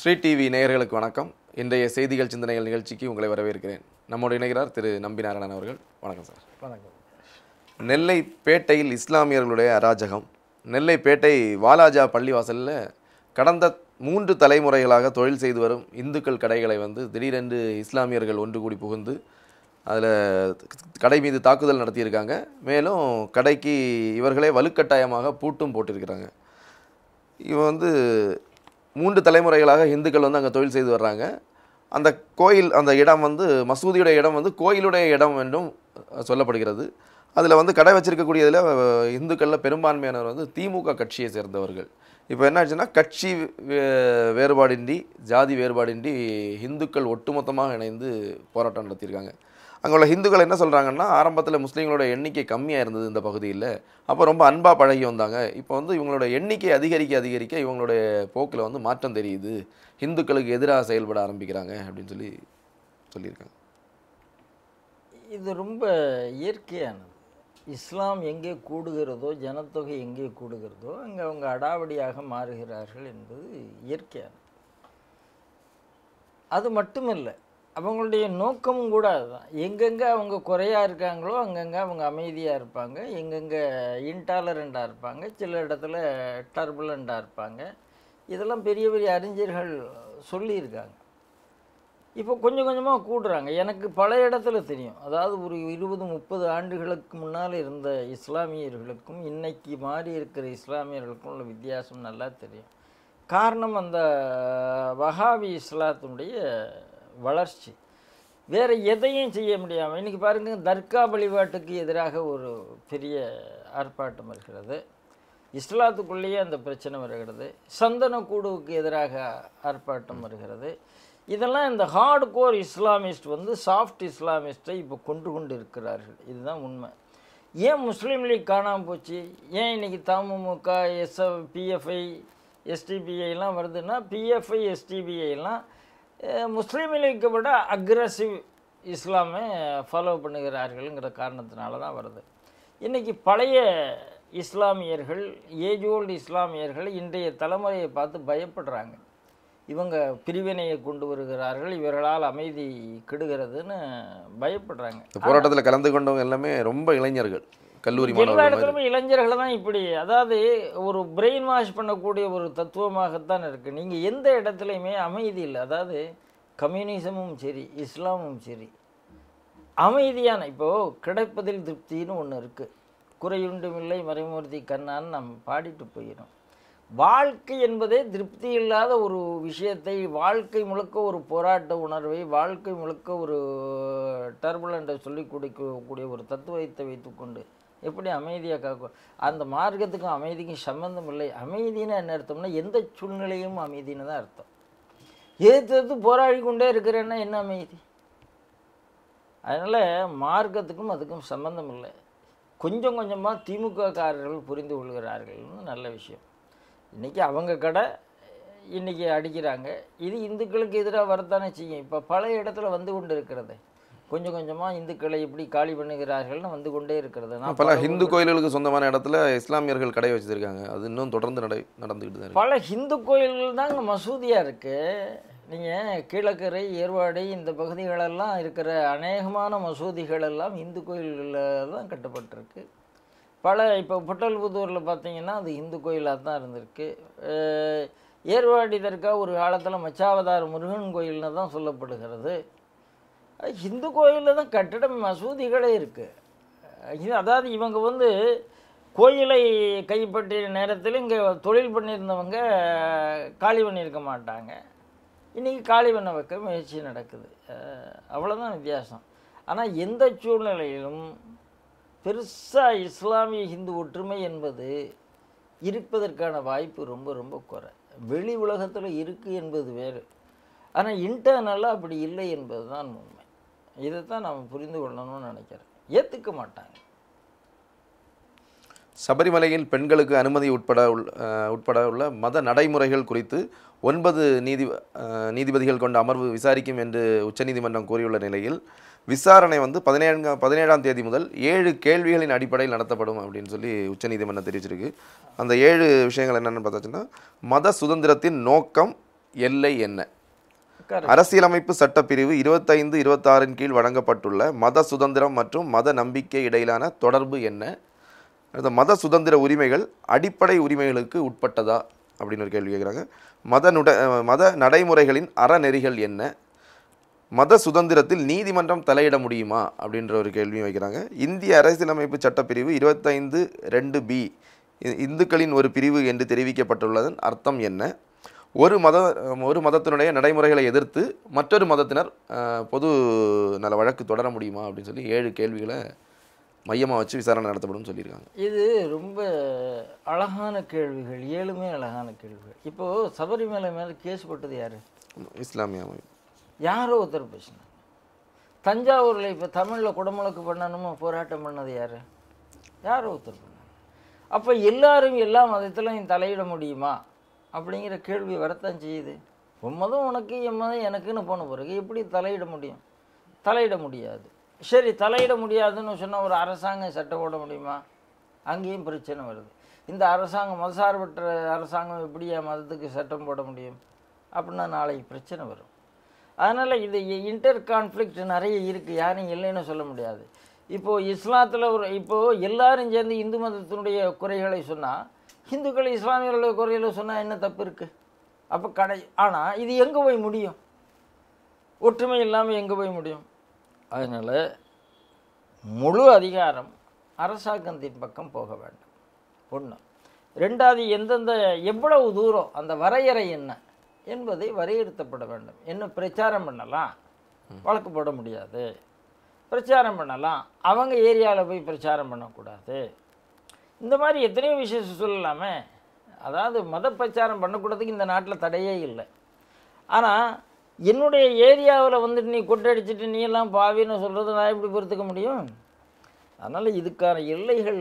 Sri TV நேயர்களுக்கு வணக்கம் இன்றைய செய்திகள் சிந்தனைகள் நிகழ்ச்சிக்கு உங்களை வரவேற்கிறேன் நம்முடைய இணைகிறார் திரு நம்பி நாராயணன் அவர்கள் வணக்கம் சார் வணக்கம் நெல்லை பேட்டையில் இஸ்லாமியர்களுடைய அராஜகம் நெல்லை பேட்டை வாலாஜா பள்ளிவாசலில் கடந்த மூன்று தலைமுறைகளாக தொழில் செய்து வரும் இந்துக்கள் கடைகளை வந்து திடீரென்று இஸ்லாமியர்கள் ஒன்று கூடி புகுந்து அதில் கடை மீது தாக்குதல் நடத்தியிருக்காங்க மேலும் கடைக்கு இவர்களே வலுக்கட்டாயமாக பூட்டும் போட்டிருக்கிறாங்க இவன் வந்து மூன்று தலைமுறைகளாக இந்துக்கள் வந்து அங்கே தொழில் செய்து வர்றாங்க அந்த கோயில் அந்த இடம் வந்து மசூதியுடைய இடம் வந்து கோயிலுடைய இடம் என்றும் சொல்லப்படுகிறது அதில் வந்து கடை வச்சிருக்கக்கூடியதில் இந்துக்களில் பெரும்பான்மையானவர் வந்து திமுக கட்சியை சேர்ந்தவர்கள் இப்போ என்ன கட்சி வேறுபாடின்றி ஜாதி வேறுபாடின்றி இந்துக்கள் ஒட்டுமொத்தமாக இணைந்து போராட்டம் நடத்தியிருக்காங்க அங்கே உள்ள ஹிந்துக்கள் என்ன சொல்கிறாங்கன்னா ஆரம்பத்தில் முஸ்லீம்களோட எண்ணிக்கை கம்மியாக இருந்தது இந்த பகுதியில் அப்போ ரொம்ப அன்பாக பழகி வந்தாங்க இப்போ வந்து இவங்களோட எண்ணிக்கை அதிகரிக்க அதிகரிக்க இவங்களுடைய போக்கில் வந்து மாற்றம் தெரியுது ஹிந்துக்களுக்கு எதிராக செயல்பட ஆரம்பிக்கிறாங்க அப்படின்னு சொல்லி சொல்லியிருக்காங்க இது ரொம்ப இயற்கையானது இஸ்லாம் எங்கே கூடுகிறதோ ஜனத்தொகை எங்கே கூடுகிறதோ அங்கே அவங்க அடாவடியாக மாறுகிறார்கள் என்பது இயற்கையானது அது மட்டுமில்லை அவங்களுடைய நோக்கமும் கூட அதுதான் எங்கெங்கே அவங்க குறையாக இருக்காங்களோ அங்கங்கே அவங்க அமைதியாக இருப்பாங்க எங்கெங்கே இன்டாலரண்டாக இருப்பாங்க சில இடத்துல டர்புலண்டாக இருப்பாங்க இதெல்லாம் பெரிய பெரிய அறிஞர்கள் சொல்லியிருக்காங்க இப்போ கொஞ்சம் கொஞ்சமாக கூடுறாங்க எனக்கு பல இடத்துல தெரியும் அதாவது ஒரு இருபது முப்பது ஆண்டுகளுக்கு முன்னால் இருந்த இஸ்லாமியர்களுக்கும் இன்றைக்கி மாறி இருக்கிற இஸ்லாமியர்களுக்கும் உள்ள வித்தியாசம் நல்லா தெரியும் காரணம் அந்த வஹாபி இஸ்லாத்தினுடைய வளர்ச்சி வேறு எதையும் செய்ய முடியாமல் இன்றைக்கி பாருங்கள் தர்கா வழிபாட்டுக்கு எதிராக ஒரு பெரிய ஆர்ப்பாட்டம் இருக்கிறது இஸ்லாத்துக்குள்ளேயே அந்த பிரச்சனை வருகிறது சந்தனக்கூடுவுக்கு எதிராக ஆர்ப்பாட்டம் வருகிறது இதெல்லாம் இந்த ஹார்டு கோர் இஸ்லாமிஸ்ட் வந்து சாஃப்ட் இஸ்லாமிஸ்ட்டை இப்போ கொண்டு கொண்டு இருக்கிறார்கள் இதுதான் உண்மை ஏன் முஸ்லீம் லீக் காணாமல் போச்சு ஏன் இன்றைக்கி தமுமுக எஸ்எஃப் பிஎஃப்ஐ எஸ்டிபிஐலாம் வருதுன்னா பிஎஃப்ஐ எஸ்டிபிஐலாம் முஸ்லீம் லீக்கை விட அக்ரஸிவ் இஸ்லாமை ஃபாலோ பண்ணுகிறார்கள்ங்கிற காரணத்தினால தான் வருது இன்றைக்கி பழைய இஸ்லாமியர்கள் ஏஜ் ஓல்டு இஸ்லாமியர்கள் இன்றைய தலைமுறையை பார்த்து பயப்படுறாங்க இவங்க பிரிவினையை கொண்டு வருகிறார்கள் இவர்களால் அமைதி கெடுகிறதுன்னு பயப்படுறாங்க போராட்டத்தில் கலந்து கொண்டவங்க எல்லாமே ரொம்ப இளைஞர்கள் கல்லூரி மாணவர்களும் இளைஞர்கள் தான் இப்படி அதாவது ஒரு பிரெயின் வாஷ் பண்ணக்கூடிய ஒரு தத்துவமாகத்தான் இருக்குது நீங்கள் எந்த இடத்துலையுமே அமைதி இல்லை அதாவது கம்யூனிசமும் சரி இஸ்லாமும் சரி அமைதியான இப்போது கிடைப்பதில் திருப்தின்னு ஒன்று இருக்குது குறையுண்டும் இல்லை மறைமூர்த்தி கண்ணான்னு நம்ம பாடிட்டு போயிடும் வாழ்க்கை என்பதே திருப்தி இல்லாத ஒரு விஷயத்தை வாழ்க்கை முழுக்க ஒரு போராட்ட உணர்வை வாழ்க்கை முழுக்க ஒரு டர்புலண்ட்டை சொல்லி கொடுக்கக்கூடிய ஒரு தத்துவத்தை வைத்துக்கொண்டு எப்படி அமைதியாக காக்கும் அந்த மார்க்கத்துக்கும் அமைதிக்கும் சம்மந்தம் இல்லை அமைதினா என்ன அர்த்தம்னா எந்த சூழ்நிலையும் அமைதின்னு தான் அர்த்தம் ஏற்று எடுத்து போராடி கொண்டே இருக்கிறேன்னா என்ன அமைதி அதனால் மார்க்கத்துக்கும் அதுக்கும் சம்மந்தம் இல்லை கொஞ்சம் கொஞ்சமாக திமுகக்காரர்கள் புரிந்து கொள்கிறார்கள் நல்ல விஷயம் இன்றைக்கி அவங்க கடை இன்றைக்கி அடிக்கிறாங்க இது இந்துக்களுக்கு எதிராக வரத்தானே செய்யும் இப்போ பல இடத்துல வந்து கொண்டு இருக்கிறதே கொஞ்சம் கொஞ்சமாக இந்துக்களை எப்படி காலி பண்ணுகிறார்கள்னு வந்து கொண்டே இருக்கிறது பல ஹிந்து கோயில்களுக்கு சொந்தமான இடத்துல இஸ்லாமியர்கள் கடை வச்சுருக்காங்க அது இன்னும் தொடர்ந்து நடை நடந்துக்கிட்டு தான் பல ஹிந்து கோயில்கள் தாங்க மசூதியாக இருக்குது நீங்கள் கீழக்கரை ஏர்வாடி இந்த பகுதிகளெல்லாம் இருக்கிற அநேகமான மசூதிகள் எல்லாம் இந்து கோயில்களில் தான் கட்டப்பட்டிருக்கு பல இப்போ புட்டல்புதூரில் பார்த்தீங்கன்னா அது இந்து கோயிலாக தான் இருந்திருக்கு ஏர்வாடி தர்கா ஒரு காலத்தில் மச்சாவதார் முருகன் கோயில்னு தான் சொல்லப்படுகிறது ஹிந்து கோயிலில் தான் கட்டிடம் மசூதிகளே இருக்குது அதாவது இவங்க வந்து கோயிலை கைப்பற்றிய நேரத்தில் இங்கே தொழில் பண்ணியிருந்தவங்க காலி பண்ணியிருக்க மாட்டாங்க இன்றைக்கி காலி பண்ண வைக்க முயற்சி நடக்குது அவ்வளோதான் வித்தியாசம் ஆனால் எந்த சூழ்நிலையிலும் பெருசாக இஸ்லாமிய ஹிந்து ஒற்றுமை என்பது இருப்பதற்கான வாய்ப்பு ரொம்ப ரொம்ப குறை வெளி உலகத்தில் இருக்குது என்பது வேறு ஆனால் இன்டர்னலாக அப்படி இல்லை என்பது தான் உண்மை இதை தான் நம்ம புரிந்து கொள்ளணும்னு நினைக்கிறேன் ஏற்றுக்க மாட்டாங்க சபரிமலையில் பெண்களுக்கு அனுமதி உட்பட உட்பட உள்ள மத நடைமுறைகள் குறித்து ஒன்பது நீதி நீதிபதிகள் கொண்ட அமர்வு விசாரிக்கும் என்று உச்சநீதிமன்றம் கூறியுள்ள நிலையில் விசாரணை வந்து பதினேழு பதினேழாம் தேதி முதல் ஏழு கேள்விகளின் அடிப்படையில் நடத்தப்படும் அப்படின்னு சொல்லி உச்சநீதிமன்றம் தெரிவிச்சிருக்கு அந்த ஏழு விஷயங்கள் என்னென்னு பார்த்தாச்சுன்னா மத சுதந்திரத்தின் நோக்கம் எல்லை என்ன அரசியலமைப்பு சட்டப்பிரிவு இருபத்தைந்து இருபத்தாறின் கீழ் வழங்கப்பட்டுள்ள மத சுதந்திரம் மற்றும் மத நம்பிக்கை இடையிலான தொடர்பு என்ன மத சுதந்திர உரிமைகள் அடிப்படை உரிமைகளுக்கு உட்பட்டதா அப்படின்னு ஒரு கேள்வி கேட்குறாங்க மத மத நடைமுறைகளின் அறநெறிகள் என்ன மத சுதந்திரத்தில் நீதிமன்றம் தலையிட முடியுமா அப்படின்ற ஒரு கேள்வியும் வைக்கிறாங்க இந்திய அரசியலமைப்பு சட்டப்பிரிவு இருபத்தைந்து ரெண்டு பி இந்துக்களின் ஒரு பிரிவு என்று தெரிவிக்கப்பட்டுள்ளதன் அர்த்தம் என்ன ஒரு மத ஒரு மதத்தினுடைய நடைமுறைகளை எதிர்த்து மற்றொரு மதத்தினர் பொது நல வழக்கு தொடர முடியுமா அப்படின்னு சொல்லி ஏழு கேள்விகளை மையமாக வச்சு விசாரணை நடத்தப்படும் சொல்லியிருக்காங்க இது ரொம்ப அழகான கேள்விகள் ஏழுமே அழகான கேள்விகள் இப்போது சபரிமலை மேலே கேஸ் போட்டது யார் இஸ்லாமிய அமைப்பு யாரோ ஒருத்தர் பேசினாங்க தஞ்சாவூரில் இப்போ தமிழில் குடமுழக்கு பண்ணணுமோ போராட்டம் பண்ணது யார் யாரோ ஒருத்தர் பண்ணாங்க அப்போ எல்லாரும் எல்லா மதத்திலும் தலையிட முடியுமா அப்படிங்கிற கேள்வி வரத்தான் செய்யுது உண்மதும் உனக்கு எம்மதும் எனக்குன்னு போன பிறகு எப்படி தலையிட முடியும் தலையிட முடியாது சரி தலையிட முடியாதுன்னு சொன்னால் ஒரு அரசாங்கம் சட்டம் போட முடியுமா அங்கேயும் பிரச்சனை வருது இந்த அரசாங்கம் மதசார்பற்ற அரசாங்கம் எப்படி என் மதத்துக்கு சட்டம் போட முடியும் அப்படின்னா நாளைக்கு பிரச்சனை வரும் அதனால் இது இன்டர் கான்ஃப்ளிக்ட் நிறைய இருக்குது யாரும் இல்லைன்னு சொல்ல முடியாது இப்போது இஸ்லாத்தில் ஒரு இப்போது எல்லாரும் சேர்ந்து இந்து மதத்தினுடைய குறைகளை சொன்னால் ஹிந்துக்கள் இஸ்லாமியர்களை குறையில் சொன்னால் என்ன தப்பு இருக்குது அப்போ கடை ஆனால் இது எங்கே போய் முடியும் ஒற்றுமை இல்லாமல் எங்கே போய் முடியும் அதனால் முழு அதிகாரம் அரசாங்கத்தின் பக்கம் போக வேண்டும் ஒன்று ரெண்டாவது எந்தெந்த எவ்வளவு தூரம் அந்த வரையறை என்ன என்பதை வரையறுத்தப்பட வேண்டும் என்ன பிரச்சாரம் பண்ணலாம் வழக்கு போட முடியாது பிரச்சாரம் பண்ணலாம் அவங்க ஏரியாவில் போய் பிரச்சாரம் பண்ணக்கூடாது இந்த மாதிரி எத்தனையோ விசேஷம் சொல்லலாமே அதாவது மத பிரச்சாரம் பண்ணக்கூடாதுக்கு இந்த நாட்டில் தடையே இல்லை ஆனால் என்னுடைய ஏரியாவில் வந்துட்டு நீ கொட்டடிச்சுட்டு நீ எல்லாம் பாவின்னு சொல்கிறது நான் எப்படி பொறுத்துக்க முடியும் அதனால் இதுக்கான எல்லைகள்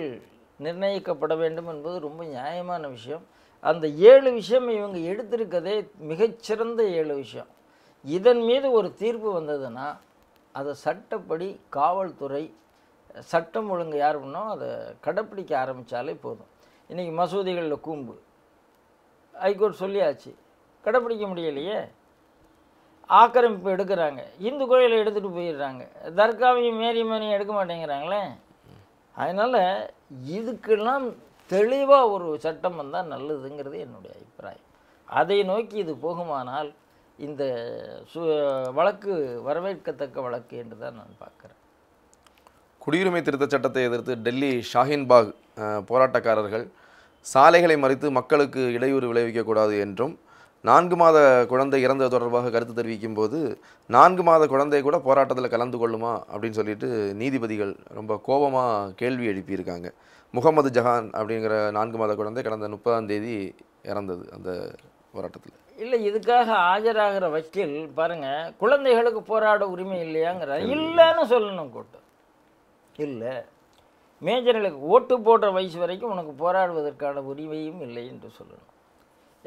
நிர்ணயிக்கப்பட வேண்டும் என்பது ரொம்ப நியாயமான விஷயம் அந்த ஏழு விஷயம் இவங்க எடுத்திருக்கதே மிகச்சிறந்த ஏழு விஷயம் இதன் மீது ஒரு தீர்ப்பு வந்ததுன்னா அதை சட்டப்படி காவல்துறை சட்டம் ஒழுங்கு யார் பண்ணோ அதை கடைப்பிடிக்க ஆரம்பித்தாலே போதும் இன்றைக்கி மசூதிகளில் கூம்பு ஹைகோர்ட் சொல்லியாச்சு கடைப்பிடிக்க முடியலையே ஆக்கிரமிப்பு எடுக்கிறாங்க இந்து கோயிலை எடுத்துகிட்டு போயிடுறாங்க தர்காவையும் மேரி மேரியும் எடுக்க மாட்டேங்கிறாங்களே அதனால் இதுக்கெல்லாம் தெளிவாக ஒரு சட்டம் வந்தால் நல்லதுங்கிறது என்னுடைய அபிப்பிராயம் அதை நோக்கி இது போகுமானால் இந்த சு வழக்கு வரவேற்கத்தக்க வழக்கு என்று தான் நான் பார்க்குறேன் குடியுரிமை திருத்தச் சட்டத்தை எதிர்த்து டெல்லி ஷாஹின்பாக் போராட்டக்காரர்கள் சாலைகளை மறித்து மக்களுக்கு இடையூறு விளைவிக்கக்கூடாது என்றும் நான்கு மாத குழந்தை இறந்தது தொடர்பாக கருத்து தெரிவிக்கும் போது நான்கு மாத குழந்தை கூட போராட்டத்தில் கலந்து கொள்ளுமா அப்படின்னு சொல்லிட்டு நீதிபதிகள் ரொம்ப கோபமாக கேள்வி எழுப்பியிருக்காங்க முகமது ஜஹான் அப்படிங்கிற நான்கு மாத குழந்தை கடந்த முப்பதாம் தேதி இறந்தது அந்த போராட்டத்தில் இல்லை இதுக்காக ஆஜராகிற வக்கீல் பாருங்கள் குழந்தைகளுக்கு போராட உரிமை இல்லையாங்கிற இல்லைன்னு சொல்லணும் கூட்டம் இல்லை மேஜர்களுக்கு ஓட்டு போடுற வயசு வரைக்கும் உனக்கு போராடுவதற்கான உரிமையும் இல்லை என்று சொல்லணும்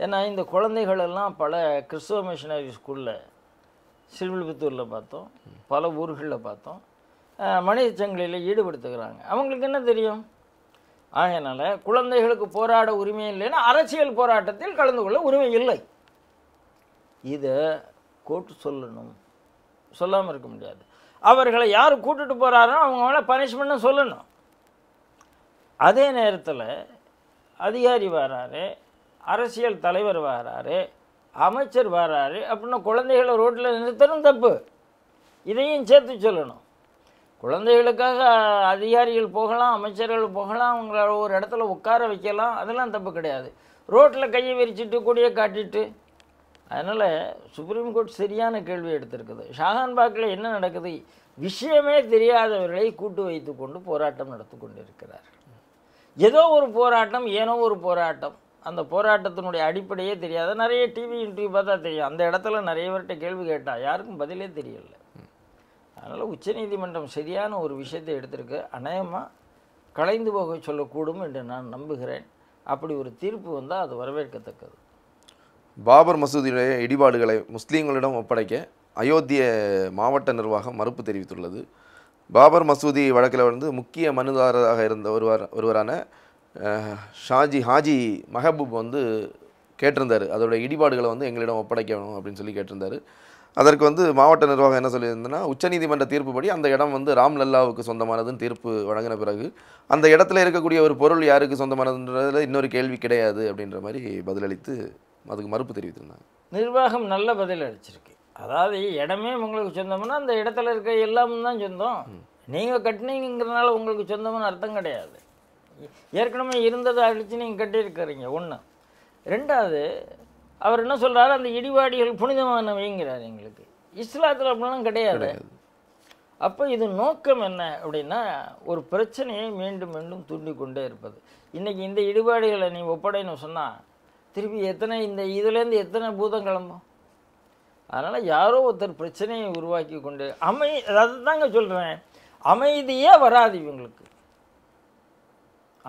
ஏன்னா இந்த குழந்தைகளெல்லாம் பல கிறிஸ்துவ மிஷினரி ஸ்கூலில் சிறுவில்புத்தூரில் பார்த்தோம் பல ஊர்களில் பார்த்தோம் மனித சங்கிலியில் ஈடுபடுத்துகிறாங்க அவங்களுக்கு என்ன தெரியும் ஆகையினால குழந்தைகளுக்கு போராட உரிமை இல்லைன்னா அரசியல் போராட்டத்தில் கலந்து கொள்ள உரிமை இல்லை இதை கோட்டு சொல்லணும் சொல்லாமல் இருக்க முடியாது அவர்களை யார் கூட்டுட்டு போகிறாரோ அவங்க மேலே பனிஷ்மெண்ட்னு சொல்லணும் அதே நேரத்தில் அதிகாரி வராரு அரசியல் தலைவர் வராரு அமைச்சர் வராரு அப்படின்னா குழந்தைகளை ரோட்டில் நிறுத்தணும் தப்பு இதையும் சேர்த்து சொல்லணும் குழந்தைகளுக்காக அதிகாரிகள் போகலாம் அமைச்சர்கள் போகலாம் அவங்கள ஒரு இடத்துல உட்கார வைக்கலாம் அதெல்லாம் தப்பு கிடையாது ரோட்டில் கையை விரிச்சிட்டு கொடியை காட்டிட்டு அதனால் சுப்ரீம் கோர்ட் சரியான கேள்வி எடுத்திருக்குது ஷாஹான்பாக்கில் என்ன நடக்குது விஷயமே தெரியாதவர்களை கூட்டு வைத்து கொண்டு போராட்டம் நடத்தி கொண்டிருக்கிறார் ஏதோ ஒரு போராட்டம் ஏனோ ஒரு போராட்டம் அந்த போராட்டத்தினுடைய அடிப்படையே தெரியாத நிறைய டிவி இன்டர்வியூ பார்த்தா தெரியும் அந்த இடத்துல நிறைய பேர்கிட்ட கேள்வி கேட்டால் யாருக்கும் பதிலே தெரியல அதனால் உச்சநீதிமன்றம் சரியான ஒரு விஷயத்தை எடுத்திருக்கு அநேகமாக கலைந்து போக சொல்லக்கூடும் என்று நான் நம்புகிறேன் அப்படி ஒரு தீர்ப்பு வந்தால் அது வரவேற்கத்தக்கது பாபர் மசூதியுடைய இடிபாடுகளை முஸ்லீம்களிடம் ஒப்படைக்க அயோத்திய மாவட்ட நிர்வாகம் மறுப்பு தெரிவித்துள்ளது பாபர் மசூதி வழக்கில் வந்து முக்கிய மனுதாரராக இருந்த ஒருவர் ஒருவரான ஷாஜி ஹாஜி மஹபூப் வந்து கேட்டிருந்தார் அதோட இடிபாடுகளை வந்து எங்களிடம் ஒப்படைக்கணும் அப்படின்னு சொல்லி கேட்டிருந்தார் அதற்கு வந்து மாவட்ட நிர்வாகம் என்ன சொல்லியிருந்ததுன்னா உச்சநீதிமன்ற தீர்ப்புப்படி அந்த இடம் வந்து ராம் லல்லாவுக்கு சொந்தமானதுன்னு தீர்ப்பு வழங்கின பிறகு அந்த இடத்துல இருக்கக்கூடிய ஒரு பொருள் யாருக்கு சொந்தமானதுன்றதில் இன்னொரு கேள்வி கிடையாது அப்படின்ற மாதிரி பதிலளித்து அதுக்கு மறுப்பு தெரிவித்திருந்தாங்க நிர்வாகம் நல்ல பதில் அளிச்சிருக்கு அதாவது இடமே உங்களுக்கு சொந்தம்னா அந்த இடத்துல இருக்க எல்லாமும் தான் சொந்தம் நீங்கள் கட்டினீங்கிறதுனால உங்களுக்கு சொந்தம்னு அர்த்தம் கிடையாது ஏற்கனவே இருந்ததை அழித்து நீங்கள் கட்டியிருக்கிறீங்க ஒன்று ரெண்டாவது அவர் என்ன சொல்கிறாரு அந்த இடிவாடிகள் புனிதமானவைங்கிறார் எங்களுக்கு இஸ்லாத்தில் அப்படிலாம் கிடையாது அப்போ இது நோக்கம் என்ன அப்படின்னா ஒரு பிரச்சனையை மீண்டும் மீண்டும் தூண்டி கொண்டே இருப்பது இன்றைக்கி இந்த இடிபாடுகளை நீ ஒப்படைன்னு சொன்னால் திருப்பி எத்தனை இந்த இதுலேருந்து எத்தனை பூதம் கிளம்பும் அதனால் யாரோ ஒருத்தர் பிரச்சனையை உருவாக்கி கொண்டு அமை அதை தாங்க சொல்கிறேன் அமைதியே வராது இவங்களுக்கு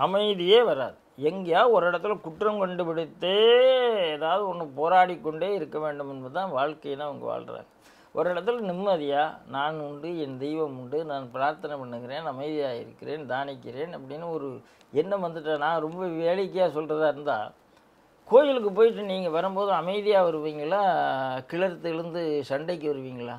அமைதியே வராது எங்கேயா ஒரு இடத்துல குற்றம் கண்டுபிடித்தே ஏதாவது ஒன்று போராடி கொண்டே இருக்க வேண்டும் என்பது தான் வாழ்க்கையில் அவங்க வாழ்கிறாங்க ஒரு இடத்துல நிம்மதியாக நான் உண்டு என் தெய்வம் உண்டு நான் பிரார்த்தனை பண்ணுகிறேன் அமைதியாக இருக்கிறேன் தானிக்கிறேன் அப்படின்னு ஒரு எண்ணம் வந்துட்டேன் நான் ரொம்ப வேடிக்கையாக சொல்கிறதா இருந்தால் கோயிலுக்கு போயிட்டு நீங்கள் வரும்போது அமைதியாக வருவீங்களா கிளர்த்து எழுந்து சண்டைக்கு வருவீங்களா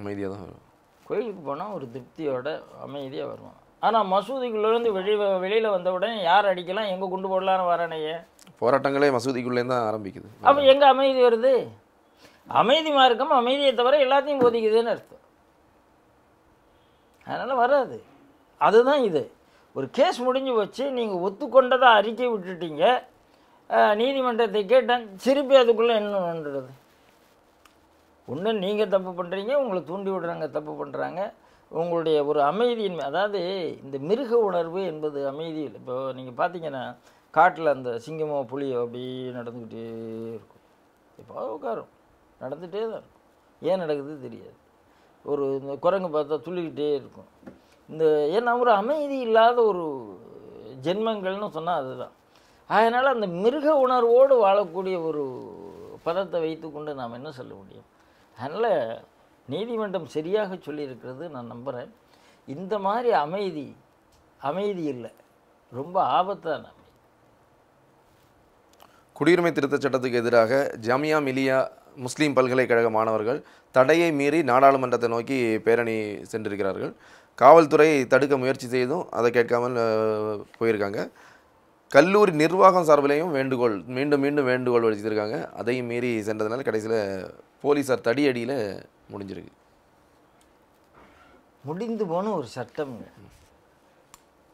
அமைதியாக தான் வரும் கோயிலுக்கு போனால் ஒரு திருப்தியோட அமைதியாக வருவோம் ஆனால் மசூதிக்குள்ளேருந்து வெளி வெளியில் வந்த உடனே யார் அடிக்கலாம் எங்கே கொண்டு போடலான்னு வரானையே போராட்டங்களே மசூதிக்குள்ளே தான் ஆரம்பிக்குது அப்போ எங்கே அமைதி வருது அமைதி மார்க்கம் அமைதியை தவிர எல்லாத்தையும் போதிக்குதுன்னு அர்த்தம் அதனால் வராது அதுதான் இது ஒரு கேஸ் முடிஞ்சு வச்சு நீங்கள் ஒத்துக்கொண்டதாக அறிக்கை விட்டுட்டீங்க நீதிமன்றத்தை கேட்டேன் திருப்பி அதுக்குள்ளே என்ன வந்துடுது ஒன்று நீங்கள் தப்பு பண்ணுறீங்க உங்களை தூண்டி விடுறாங்க தப்பு பண்ணுறாங்க உங்களுடைய ஒரு அமைதியின்மை அதாவது இந்த மிருக உணர்வு என்பது அமைதியில் இப்போ நீங்கள் பார்த்தீங்கன்னா காட்டில் அந்த சிங்கமோ புளியோ அப்படி நடந்துக்கிட்டே இருக்கும் இப்போ உட்காரும் நடந்துகிட்டே தான் இருக்கும் ஏன் நடக்குது தெரியாது ஒரு இந்த குரங்கு பார்த்தா துள்ளிக்கிட்டே இருக்கும் இந்த ஏன்னா ஒரு அமைதி இல்லாத ஒரு ஜென்மங்கள்னு சொன்னால் அதுதான் அதனால் அந்த மிருக உணர்வோடு வாழக்கூடிய ஒரு பதத்தை வைத்துக்கொண்டு நாம் என்ன சொல்ல முடியும் அதனால் நீதிமன்றம் சரியாக சொல்லியிருக்கிறது நான் நம்புகிறேன் இந்த மாதிரி அமைதி அமைதி இல்லை ரொம்ப ஆபத்தான அமைதி குடியுரிமை திருத்தச் சட்டத்துக்கு எதிராக ஜாமியா மிலியா முஸ்லீம் பல்கலைக்கழக மாணவர்கள் தடையை மீறி நாடாளுமன்றத்தை நோக்கி பேரணி சென்றிருக்கிறார்கள் காவல்துறை தடுக்க முயற்சி செய்தும் அதை கேட்காமல் போயிருக்காங்க கல்லூரி நிர்வாகம் சார்பிலையும் வேண்டுகோள் மீண்டும் மீண்டும் வேண்டுகோள் வச்சுருக்காங்க அதையும் மீறி சென்றதுனால கடைசியில் போலீஸார் தடியடியில் முடிஞ்சிருக்கு முடிந்து போன ஒரு சட்டம்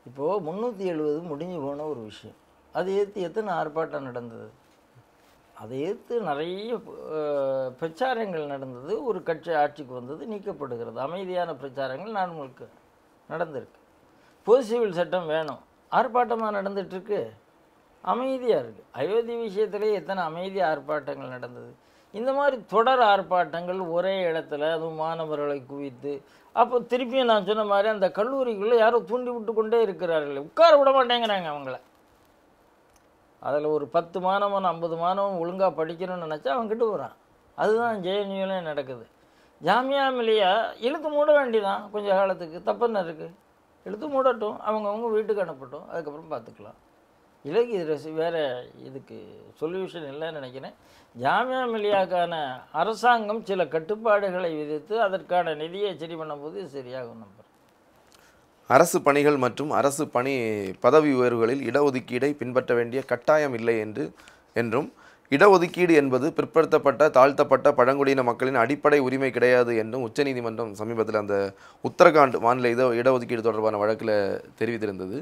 இப்போது முந்நூற்றி எழுபது முடிஞ்சு போன ஒரு விஷயம் அதை ஏற்று எத்தனை ஆர்ப்பாட்டம் நடந்தது அதை ஏற்று நிறைய பிரச்சாரங்கள் நடந்தது ஒரு கட்சி ஆட்சிக்கு வந்தது நீக்கப்படுகிறது அமைதியான பிரச்சாரங்கள் நான்முழுக்க நடந்திருக்கு பொது சிவில் சட்டம் வேணும் ஆர்ப்பாட்டமாக நடந்துகிட்ருக்கு அமைதியாக இருக்குது அயோத்தி விஷயத்திலே எத்தனை அமைதி ஆர்ப்பாட்டங்கள் நடந்தது இந்த மாதிரி தொடர் ஆர்ப்பாட்டங்கள் ஒரே இடத்துல அதுவும் மாணவர்களை குவித்து அப்போ திருப்பியும் நான் சொன்ன மாதிரி அந்த கல்லூரிக்குள்ளே யாரோ தூண்டி விட்டு கொண்டே இருக்கிறார்கள் உட்கார விட மாட்டேங்கிறாங்க அவங்கள அதில் ஒரு பத்து மாணவன் ஐம்பது மாணவன் ஒழுங்காக படிக்கணும்னு நினச்சா கிட்ட வரான் அதுதான் ஜேஎன்யூலே நடக்குது ஜாமியா மில்லியா இழுத்து மூட வேண்டிதான் கொஞ்சம் காலத்துக்கு தப்புன்னு இருக்குது எடுத்து மூடட்டும் அவங்கவுங்க வீட்டுக்கு அனுப்பட்டும் அதுக்கப்புறம் பார்த்துக்கலாம் இல்லை இது வேறு இதுக்கு சொல்யூஷன் இல்லைன்னு நினைக்கிறேன் ஜாமியா மில்லியாக்கான அரசாங்கம் சில கட்டுப்பாடுகளை விதித்து அதற்கான நிதியை சரி பண்ணும்போது சரியாகும் நம்புகிறேன் அரசு பணிகள் மற்றும் அரசு பணி பதவி உயர்வுகளில் இடஒதுக்கீடை பின்பற்ற வேண்டிய கட்டாயம் இல்லை என்று என்றும் இடஒதுக்கீடு என்பது பிற்படுத்தப்பட்ட தாழ்த்தப்பட்ட பழங்குடியின மக்களின் அடிப்படை உரிமை கிடையாது என்றும் உச்சநீதிமன்றம் சமீபத்தில் அந்த உத்தரகாண்ட் மாநில இட இடஒதுக்கீடு தொடர்பான வழக்கில் தெரிவித்திருந்தது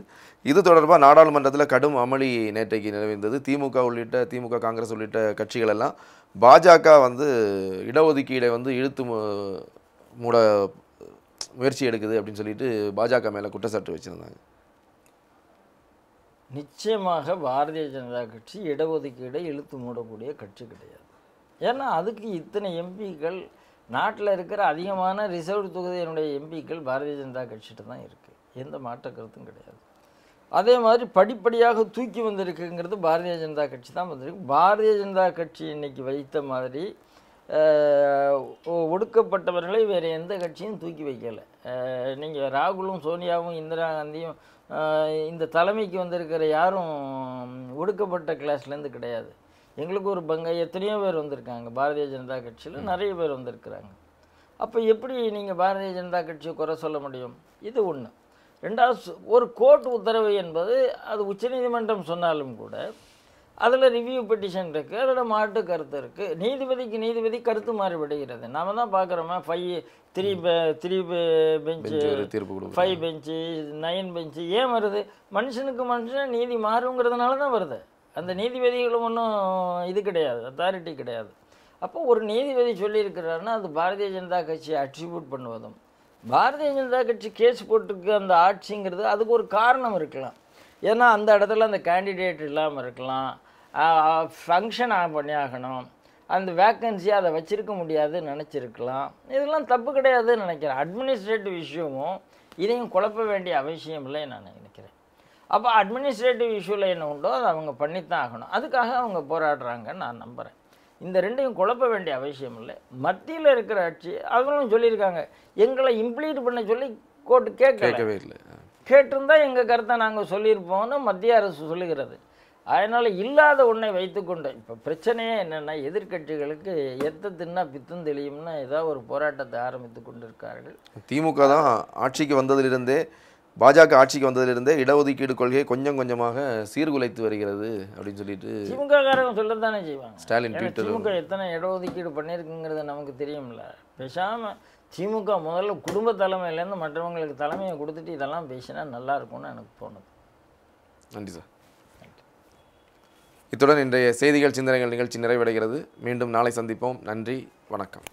இது தொடர்பாக நாடாளுமன்றத்தில் கடும் அமளி நேற்றைக்கு நிறைவேந்தது திமுக உள்ளிட்ட திமுக காங்கிரஸ் உள்ளிட்ட கட்சிகள் எல்லாம் பாஜக வந்து இடஒதுக்கீடை வந்து இழுத்து மூட முயற்சி எடுக்குது அப்படின்னு சொல்லிட்டு பாஜக மேலே குற்றச்சாட்டு வச்சுருந்தாங்க நிச்சயமாக பாரதிய ஜனதா கட்சி இடஒதுக்கீடை இழுத்து மூடக்கூடிய கட்சி கிடையாது ஏன்னா அதுக்கு இத்தனை எம்பிக்கள் நாட்டில் இருக்கிற அதிகமான ரிசர்வ் தொகுதியினுடைய எம்பிக்கள் பாரதிய ஜனதா கட்சிகிட்ட தான் இருக்குது எந்த மாற்றக்கருத்தும் கருத்தும் கிடையாது அதே மாதிரி படிப்படியாக தூக்கி வந்திருக்குங்கிறது பாரதிய ஜனதா கட்சி தான் வந்திருக்கு பாரதிய ஜனதா கட்சி இன்றைக்கி வைத்த மாதிரி ஒடுக்கப்பட்டவர்களை வேறு எந்த கட்சியும் தூக்கி வைக்கலை நீங்கள் ராகுலும் சோனியாவும் இந்திரா காந்தியும் இந்த தலைமைக்கு வந்திருக்கிற யாரும் ஒடுக்கப்பட்ட கிளாஸ்லேருந்து கிடையாது எங்களுக்கு ஒரு பங்க எத்தனையோ பேர் வந்திருக்காங்க பாரதிய ஜனதா கட்சியில் நிறைய பேர் வந்திருக்கிறாங்க அப்போ எப்படி நீங்கள் பாரதிய ஜனதா கட்சியை குறை சொல்ல முடியும் இது ஒன்று ரெண்டாவது ஒரு கோர்ட் உத்தரவு என்பது அது உச்சநீதிமன்றம் சொன்னாலும் கூட அதில் ரிவ்யூ பெட்டிஷன் இருக்குது அதில் மாட்டு கருத்து இருக்குது நீதிபதிக்கு நீதிபதி கருத்து மாறுபடுகிறது நாம் தான் பார்க்குறோமா five three three bench five bench nine bench ஏன் வருது மனுஷனுக்கு மனுஷன் நீதி மாறுங்கிறதுனால தான் வருது அந்த நீதிபதிகளும் ஒன்றும் இது கிடையாது அத்தாரிட்டி கிடையாது அப்போ ஒரு நீதிபதி சொல்லியிருக்கிறாருன்னா அது பாரதிய ஜனதா கட்சியை அட்ரிபியூட் பண்ணுவதும் பாரதிய ஜனதா கட்சி கேஸ் போட்டிருக்கு அந்த ஆட்சிங்கிறது அதுக்கு ஒரு காரணம் இருக்கலாம் ஏன்னா அந்த இடத்துல அந்த கேண்டிடேட் இல்லாமல் இருக்கலாம் ஃபங்க்ஷன் பண்ணி ஆகணும் அந்த வேக்கன்சியை அதை வச்சுருக்க முடியாதுன்னு நினச்சிருக்கலாம் இதெல்லாம் தப்பு கிடையாதுன்னு நினைக்கிறேன் அட்மினிஸ்ட்ரேட்டிவ் இஷ்யூவும் இதையும் குழப்ப வேண்டிய அவசியம் இல்லை நான் நினைக்கிறேன் அப்போ அட்மினிஸ்ட்ரேட்டிவ் இஷ்யூவில் என்ன உண்டோ அதை அவங்க பண்ணித்தான் ஆகணும் அதுக்காக அவங்க போராடுறாங்கன்னு நான் நம்புகிறேன் இந்த ரெண்டையும் குழப்ப வேண்டிய அவசியம் இல்லை மத்தியில் இருக்கிற ஆட்சி அவங்களும் சொல்லியிருக்காங்க எங்களை இம்ப்ளீட் பண்ண சொல்லி கோர்ட்டு கேட்கவே இல்லை கேட்டிருந்தால் எங்கள் கருத்தை நாங்கள் சொல்லியிருப்போம்னு மத்திய அரசு சொல்லுகிறது அதனால் இல்லாத ஒன்றை வைத்துக்கொண்டு இப்போ பிரச்சனையே என்னென்னா எதிர்கட்சிகளுக்கு எத்த தின்னா பித்தும் தெளியும்னா ஏதாவது ஒரு போராட்டத்தை ஆரம்பித்து கொண்டிருக்கார்கள் திமுக தான் ஆட்சிக்கு வந்ததிலிருந்தே பாஜக ஆட்சிக்கு வந்ததிலிருந்தே இடஒதுக்கீடு கொள்கையை கொஞ்சம் கொஞ்சமாக சீர்குலைத்து வருகிறது அப்படின்னு சொல்லிட்டு திமுக காரங்க சொல்லத்தானே செய்வாங்க ஸ்டாலின் திமுக எத்தனை இடஒதுக்கீடு பண்ணியிருக்குங்கிறது நமக்கு தெரியும்ல பேசாமல் திமுக முதல்ல குடும்ப தலைமையிலேருந்து மற்றவங்களுக்கு தலைமையை கொடுத்துட்டு இதெல்லாம் பேசினா நல்லா இருக்கும்னு எனக்கு தோணுது நன்றி சார் இத்துடன் இன்றைய செய்திகள் சிந்தனைகள் நிகழ்ச்சி நிறைவடைகிறது மீண்டும் நாளை சந்திப்போம் நன்றி வணக்கம்